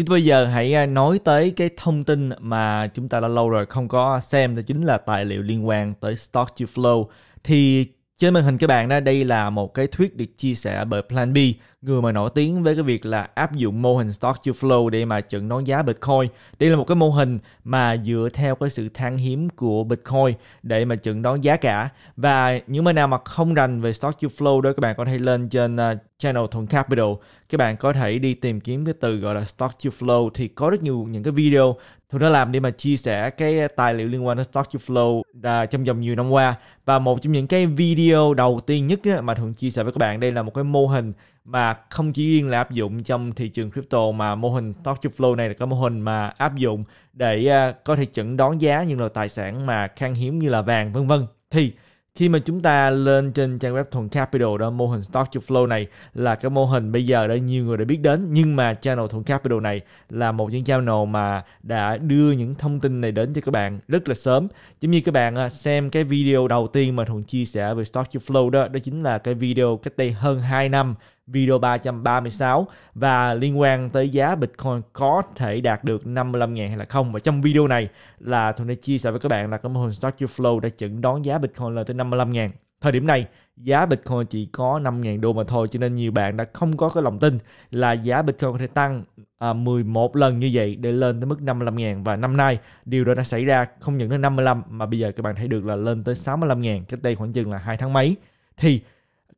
Chứ bây giờ hãy à, nói tới cái thông tin mà chúng ta đã lâu rồi không có xem đó chính là tài liệu liên quan tới Stock to Flow. Thì trên màn hình các bạn đó đây là một cái thuyết được chia sẻ bởi Plan B người mà nổi tiếng với cái việc là áp dụng mô hình stock to flow để mà chẩn đoán giá Bitcoin. Đây là một cái mô hình mà dựa theo cái sự thang hiếm của Bitcoin để mà chẩn đoán giá cả. Và những bên nào mà không rành về stock to flow đó các bạn có thể lên trên à, channel Thuận Capital các bạn có thể đi tìm kiếm cái từ gọi là stock to flow thì có rất nhiều những cái video Thuận đã làm để mà chia sẻ cái tài liệu liên quan đến stock to flow à, trong vòng nhiều năm qua và một trong những cái video đầu tiên nhất mà Thuận chia sẻ với các bạn đây là một cái mô hình mà không chỉ riêng là áp dụng trong thị trường crypto mà mô hình Talk to Flow này là cái mô hình mà áp dụng để à, có thể chẩn đoán giá những loại tài sản mà khan hiếm như là vàng vân vân thì khi mà chúng ta lên trên trang web thuần capital đó mô hình stock to flow này là cái mô hình bây giờ đã nhiều người đã biết đến nhưng mà channel thuần capital này là một những channel mà đã đưa những thông tin này đến cho các bạn rất là sớm giống như các bạn à, xem cái video đầu tiên mà thuần chia sẻ về stock to flow đó đó chính là cái video cách đây hơn 2 năm video 336 và liên quan tới giá Bitcoin có thể đạt được 55.000 hay là không. Và trong video này là tôi đã chia sẻ với các bạn là cái mô hình Stock Flow đã chẩn đoán giá Bitcoin lên tới 55.000. Thời điểm này, giá Bitcoin chỉ có 5.000 đô mà thôi cho nên nhiều bạn đã không có cái lòng tin là giá Bitcoin có thể tăng à, 11 lần như vậy để lên tới mức 55.000 và năm nay điều đó đã xảy ra không những đến 55 mà bây giờ các bạn thấy được là lên tới 65.000 cách đây khoảng chừng là hai tháng mấy thì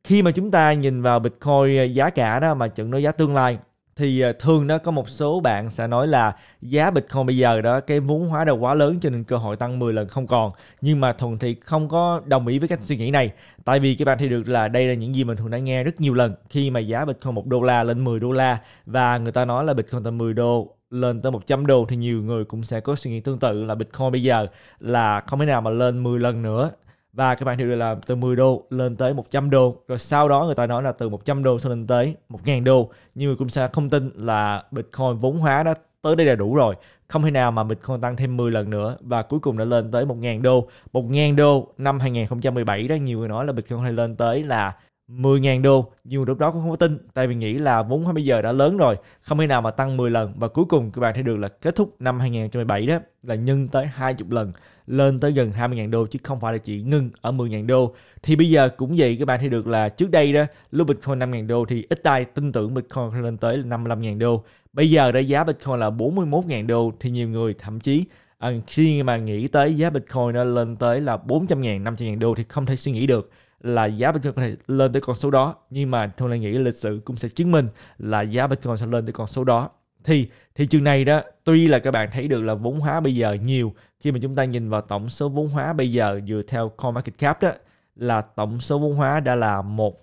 khi mà chúng ta nhìn vào Bitcoin à, giá cả đó mà trận đấu giá tương lai thì à, thường đó có một số bạn sẽ nói là giá Bitcoin bây giờ đó cái vốn hóa đầu quá lớn cho nên cơ hội tăng 10 lần không còn nhưng mà thuần thì không có đồng ý với cách suy nghĩ này tại vì các bạn thấy được là đây là những gì mình thường đã nghe rất nhiều lần khi mà giá Bitcoin 1 đô la lên 10 đô la và người ta nói là Bitcoin từ 10 đô lên tới 100 đô thì nhiều người cũng sẽ có suy nghĩ tương tự là Bitcoin bây giờ là không thể nào mà lên 10 lần nữa và các bạn hiểu được làm từ 10 đô lên tới 100 đô rồi sau đó người ta nói là từ 100 đô lên tới 1.000 đô nhưng mà cũng sẽ không tin là Bitcoin vốn hóa đó tới đây là đủ rồi không thể nào mà Bitcoin tăng thêm 10 lần nữa và cuối cùng đã lên tới 1.000 đô 1.000 đô năm 2017 đó nhiều người nói là Bitcoin hay lên tới là 10.000 đô nhưng lúc đó cũng không có tin tại vì nghĩ là vốn bây giờ đã lớn rồi không thể nào mà tăng 10 lần và cuối cùng các bạn thấy được là kết thúc năm 2017 đó là nhân tới 20 lần lên tới gần 20.000 đô chứ không phải là chỉ ngưng ở 10.000 đô thì bây giờ cũng vậy các bạn thấy được là trước đây đó lúc Bitcoin 5.000 đô thì ít ai tin tưởng Bitcoin lên tới 55.000 đô bây giờ đã giá Bitcoin là 41.000 đô thì nhiều người thậm chí à, khi mà nghĩ tới giá Bitcoin nó lên tới là 400.000 500.000 đô thì không thể suy nghĩ được là giá Bitcoin có thể lên tới con số đó nhưng mà tôi lại nghĩ lịch sử cũng sẽ chứng minh là giá Bitcoin sẽ lên tới con số đó thì thị trường này đó tuy là các bạn thấy được là vốn hóa bây giờ nhiều khi mà chúng ta nhìn vào tổng số vốn hóa bây giờ dựa theo CoinMarketCap đó là tổng số vốn hóa đã là 1,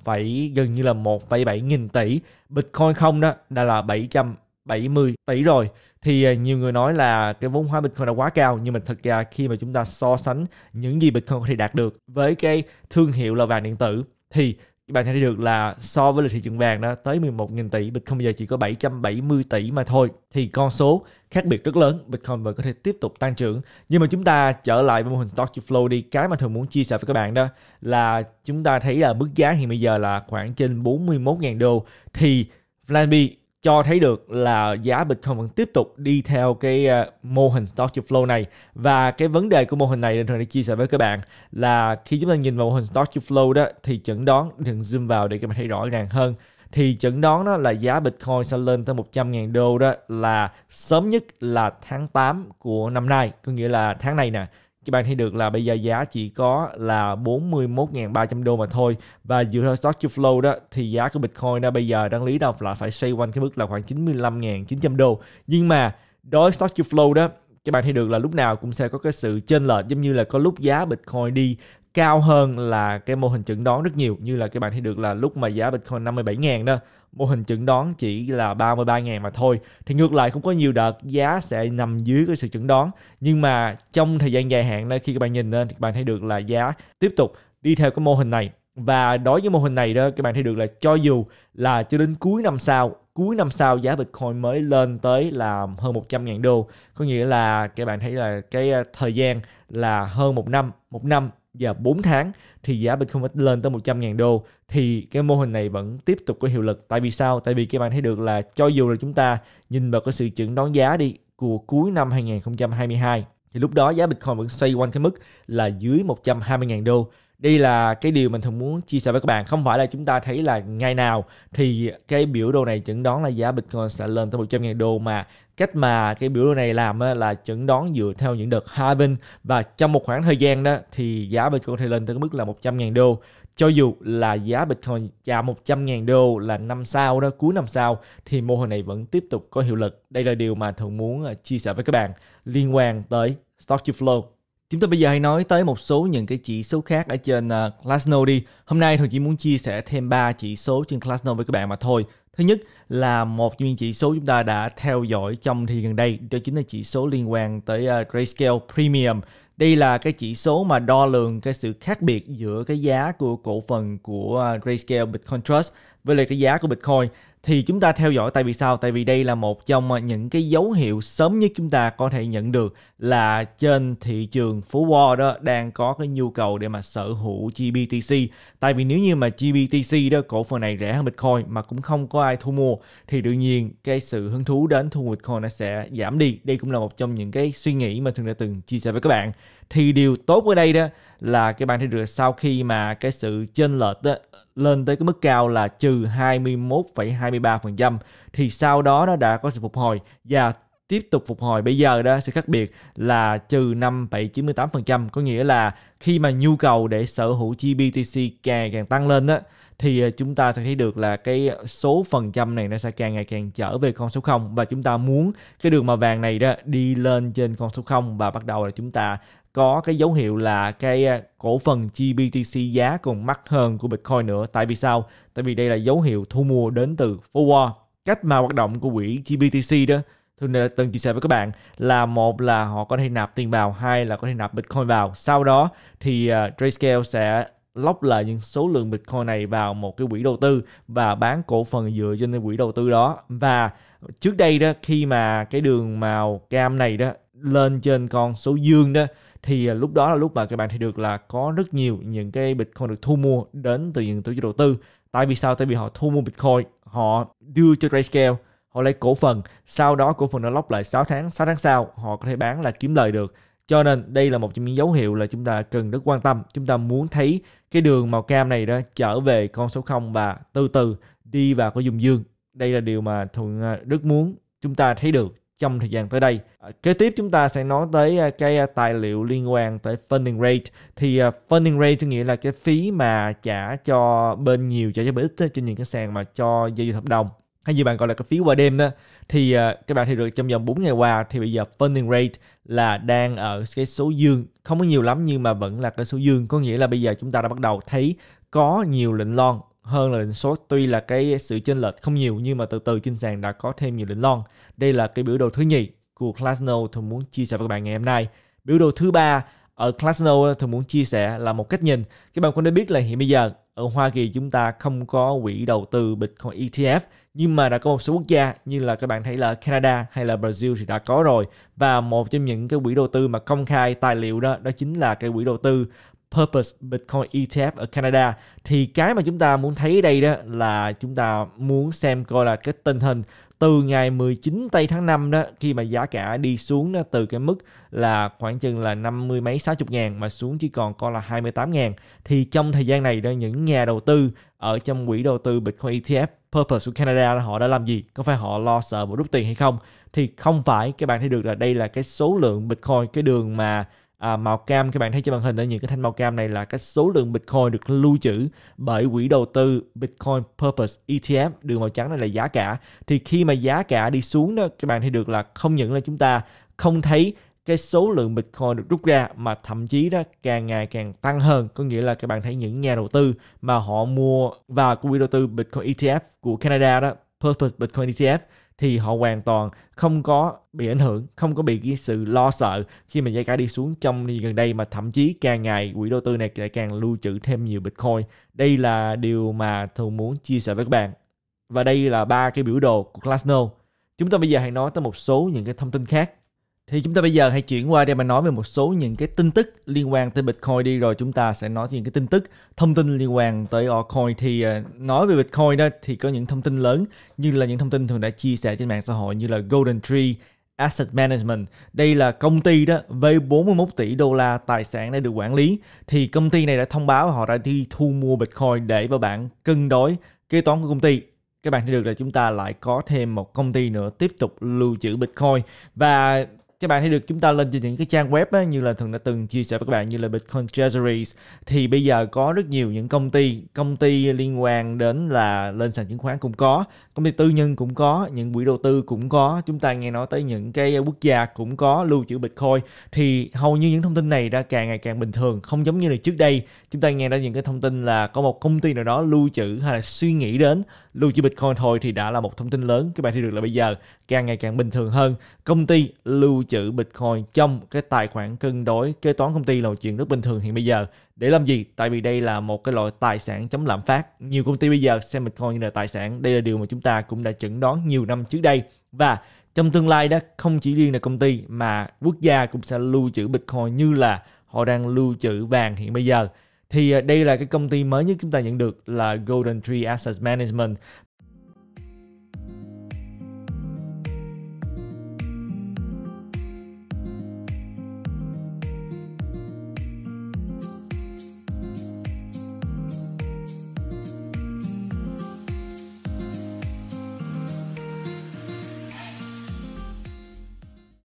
gần như là 1,7 nghìn tỷ Bitcoin không đó đã là 700 70 tỷ rồi thì à, nhiều người nói là cái vốn hóa Bitcoin đã quá cao nhưng mà thật ra khi mà chúng ta so sánh những gì Bitcoin có thể đạt được với cái thương hiệu là vàng điện tử thì bạn thấy được là so với là thị trường vàng đó tới 11.000 tỷ Bitcoin bây giờ chỉ có 770 tỷ mà thôi thì con số khác biệt rất lớn Bitcoin vẫn có thể tiếp tục tăng trưởng nhưng mà chúng ta trở lại với mô hình stock to flow đi cái mà thường muốn chia sẻ với các bạn đó là chúng ta thấy là mức giá hiện bây giờ là khoảng trên 41.000 đô thì Plan cho thấy được là giá Bitcoin vẫn tiếp tục đi theo cái ờ, mô hình stock to flow này và cái vấn đề của mô hình này Đình Hoàng đã chia sẻ với các bạn là khi chúng ta nhìn vào mô hình stock to flow đó thì chẩn đoán đừng zoom vào để các bạn thấy rõ ràng hơn thì chẩn đoán đó là giá Bitcoin sẽ lên tới 100.000 đô đó là sớm nhất là tháng 8 của năm nay, có nghĩa là tháng này nè các bạn thấy được là bây giờ giá chỉ có là 41.300 đô mà thôi và dựa theo stock to flow đó thì giá của Bitcoin đó bây giờ đang lý đọc là phải xoay quanh cái mức là khoảng 95.900 đô nhưng mà đối với stock to flow đó các bạn thấy được là lúc nào cũng sẽ có cái sự chênh lệch giống như là có lúc giá Bitcoin đi cao hơn là cái mô hình chẩn đoán rất nhiều như là các bạn thấy được là lúc mà giá Bitcoin 57.000 đó mô hình chẩn đoán chỉ là 33.000 mà thôi. Thì ngược lại cũng có nhiều đợt giá sẽ nằm dưới cái sự chẩn đoán. Nhưng mà trong thời gian dài hạn đó, khi các bạn nhìn lên thì các bạn thấy được là giá tiếp tục đi theo cái mô hình này. Và đối với mô hình này đó các bạn thấy được là cho dù là cho đến cuối năm sau cuối năm sau giá Bitcoin mới lên tới là hơn 100.000 đô. Có nghĩa là các bạn thấy là cái ờ, thời gian là hơn một năm, một năm và 4 tháng thì giá Bitcoin lên tới 100.000 đô thì cái mô hình này vẫn tiếp tục có hiệu lực. Tại vì sao? Tại vì các bạn thấy được là cho dù là chúng ta nhìn vào cái sự chững đón giá đi của cuối năm 2022 thì lúc đó giá Bitcoin vẫn xoay quanh cái mức là dưới 120.000 đô đây là cái điều mình thường muốn chia sẻ với các bạn không phải là chúng ta thấy là ngày nào thì cái biểu đồ này chẩn đoán là giá Bitcoin sẽ lên tới 100 000 đô mà cách mà cái biểu đồ này làm là chẩn đoán dựa theo những đợt halving và trong một khoảng thời gian đó thì giá Bitcoin có thể lên tới mức là 100 000 đô cho dù là giá Bitcoin chạm 100.000 đô là năm sau đó, cuối năm sau thì mô hình này vẫn tiếp tục có hiệu lực. Đây là điều mà thường muốn ờ, chia sẻ với các bạn liên quan tới Stock to Flow. Chúng ta bây giờ hãy nói tới một số những cái chỉ số khác ở trên uh, ờ, Glassnode đi. Hôm nay tôi chỉ muốn chia sẻ thêm 3 chỉ số trên Glassnode với các bạn mà thôi. Thứ nhất là một trong những chỉ số chúng ta đã theo dõi trong thì gần đây, đó chính là chỉ số liên quan tới uh, Grayscale Premium. Đây là cái chỉ số mà đo lường cái sự khác biệt giữa cái giá của cổ phần của uh, Grayscale Bitcoin Trust với lại cái giá của Bitcoin thì chúng ta theo dõi tại vì sao tại vì đây là một trong những cái dấu hiệu sớm nhất chúng ta có thể nhận được là trên thị trường phố Wall đó đang có cái nhu cầu để mà sở hữu GBTC tại vì nếu như mà GBTC đó cổ phần này rẻ hơn Bitcoin mà cũng không có ai thu mua thì đương nhiên cái sự hứng thú đến thu Bitcoin nó sẽ giảm đi đây cũng là một trong những cái suy nghĩ mà thường đã từng chia sẻ với các bạn thì điều tốt ở đây đó là các bạn thấy được sau khi mà cái sự chênh lệch đó, lên tới cái mức cao là trừ 21,23% thì sau đó nó đã có sự phục hồi và tiếp tục phục hồi bây giờ đó sự khác biệt là trừ 5,98% có nghĩa là khi mà nhu cầu để sở hữu chi BTC càng càng tăng lên đó, thì ờ, chúng ta sẽ thấy được là cái số phần trăm này nó sẽ càng ngày càng trở về con số 0 và chúng ta muốn cái đường màu vàng này đó đi lên trên con số 0 và bắt đầu là chúng ta có cái dấu hiệu là cái à, cổ phần GBTC giá còn mắc hơn của Bitcoin nữa. Tại vì sao? Tại vì đây là dấu hiệu thu mua đến từ forward. Cách mà hoạt động của quỹ GBTC đó thường đã từng chia sẻ với các bạn là một là họ có thể nạp tiền vào, hai là có thể nạp Bitcoin vào. Sau đó thì Trayscale à, sẽ lóc lại những số lượng Bitcoin này vào một cái quỹ đầu tư và bán cổ phần dựa trên cái quỹ đầu tư đó. Và trước đây đó khi mà cái đường màu cam này đó lên trên con số dương đó thì à, lúc đó là lúc mà các bạn thấy được là có rất nhiều những cái Bitcoin được thu mua đến từ những tổ chức đầu tư. Tại vì sao? Tại vì họ thu mua Bitcoin, họ đưa cho Grayscale, họ lấy cổ phần, sau đó cổ phần nó lóc lại 6 tháng, 6 tháng sau họ có thể bán là kiếm lời được. Cho nên đây là một trong những dấu hiệu là chúng ta cần rất quan tâm. Chúng ta muốn thấy cái đường màu cam này đó trở về con số 0 và từ từ đi vào cái vùng dương. Đây là điều mà Thuận à, rất muốn chúng ta thấy được trong thời gian tới đây. À, kế tiếp chúng ta sẽ nói tới à, cái à, tài liệu liên quan tới funding rate. Thì funding rate có nghĩa là cái phí mà trả cho bên nhiều trả cho bên ít trên những cái sàn mà cho giao dịch hợp đồng hay như bạn gọi là cái phí qua đêm đó thì các bạn thì được trong vòng 4 ngày qua thì bây giờ funding rate là đang ở cái số dương không có nhiều lắm nhưng mà vẫn là cái số dương có nghĩa là bây giờ chúng ta đã bắt đầu thấy có nhiều lệnh lon hơn là định số tuy là cái sự chênh lệch không nhiều nhưng mà từ từ trên sàn đã có thêm nhiều định lon. Đây là cái biểu đồ thứ nhì của Classno thường muốn chia sẻ với các bạn ngày hôm nay. Biểu đồ thứ ba ở Classno ờ, thường muốn chia sẻ là một cách nhìn. Các bạn cũng đã biết là hiện bây giờ ở Hoa Kỳ chúng ta không có quỹ đầu tư Bitcoin ETF nhưng mà đã có một số quốc gia như là các bạn thấy là Canada hay là Brazil thì đã có rồi và một trong những cái quỹ đầu tư mà công khai tài liệu đó đó chính là cái quỹ đầu tư Purpose Bitcoin ETF ở Canada thì cái mà chúng ta muốn thấy đây đó là chúng ta muốn xem coi là cái tình hình từ ngày 19 tây tháng 5 đó khi mà giá cả đi xuống đó, từ cái mức là khoảng chừng là 50 mấy 60 ngàn mà xuống chỉ còn coi là 28 ngàn thì trong thời gian này đó những nhà đầu tư ở trong quỹ đầu tư Bitcoin ETF Purpose của Canada là họ đã làm gì? Có phải họ lo sợ và rút tiền hay không? Thì không phải, các bạn thấy được là đây là cái số lượng Bitcoin, cái đường mà à, màu cam các bạn thấy trên màn hình ở những cái thanh màu cam này là cái số lượng Bitcoin được lưu trữ bởi quỹ đầu tư Bitcoin Purpose ETF đường màu trắng này là giá cả thì khi mà giá cả đi xuống đó các bạn thấy được là không những là chúng ta không thấy cái số lượng Bitcoin được rút ra mà thậm chí đó càng ngày càng tăng hơn có nghĩa là các bạn thấy những nhà đầu tư mà họ mua vào quỹ đầu tư Bitcoin ETF của Canada đó Purpose Bitcoin ETF thì họ hoàn toàn không có bị ảnh hưởng, không có bị cái sự lo sợ khi mà giá cả đi xuống trong gần đây mà thậm chí càng ngày quỹ đầu tư này lại càng lưu trữ thêm nhiều Bitcoin. Đây là điều mà thường muốn chia sẻ với các bạn. Và đây là ba cái biểu đồ của Glassnode. Chúng ta bây giờ hãy nói tới một số những cái thông tin khác thì chúng ta bây giờ hãy chuyển qua để mà nói về một số những cái tin tức liên quan tới Bitcoin đi rồi chúng ta sẽ nói những cái tin tức thông tin liên quan tới altcoin thì ờ, nói về Bitcoin đó thì có những thông tin lớn như là những thông tin thường đã chia sẻ trên mạng xã hội như là Golden Tree Asset Management. Đây là công ty đó với 41 tỷ đô la tài sản đã được quản lý thì công ty này đã thông báo họ đã đi thu mua Bitcoin để vào bảng cân đối kế toán của công ty các bạn thấy được là chúng ta lại có thêm một công ty nữa tiếp tục lưu trữ Bitcoin và các bạn thấy được chúng ta lên trên những cái trang web á, như là thường đã từng chia sẻ với các bạn như là Bitcoin Treasuries thì bây giờ có rất nhiều những công ty công ty liên quan đến là lên sàn chứng khoán cũng có công ty tư nhân cũng có những quỹ đầu tư cũng có chúng ta nghe nói tới những cái quốc gia cũng có lưu trữ Bitcoin thì hầu như những thông tin này đã càng ngày càng bình thường không giống như là trước đây chúng ta nghe ra những cái thông tin là có một công ty nào đó lưu trữ hay là suy nghĩ đến lưu trữ Bitcoin thôi thì đã là một thông tin lớn các bạn thấy được là bây giờ càng ngày càng bình thường hơn công ty lưu trữ Bitcoin trong cái tài khoản cân đối kế toán công ty là một chuyện rất bình thường hiện bây giờ. Để làm gì? Tại vì đây là một cái loại tài sản chống lạm phát. Nhiều công ty bây giờ xem Bitcoin như là tài sản. Đây là điều mà chúng ta cũng đã chẩn đoán nhiều năm trước đây. Và trong tương lai đó không chỉ riêng là công ty mà quốc gia cũng sẽ lưu trữ Bitcoin như là họ đang lưu trữ vàng hiện bây giờ thì à, đây là cái công ty mới nhất chúng ta nhận được là Golden Tree Asset Management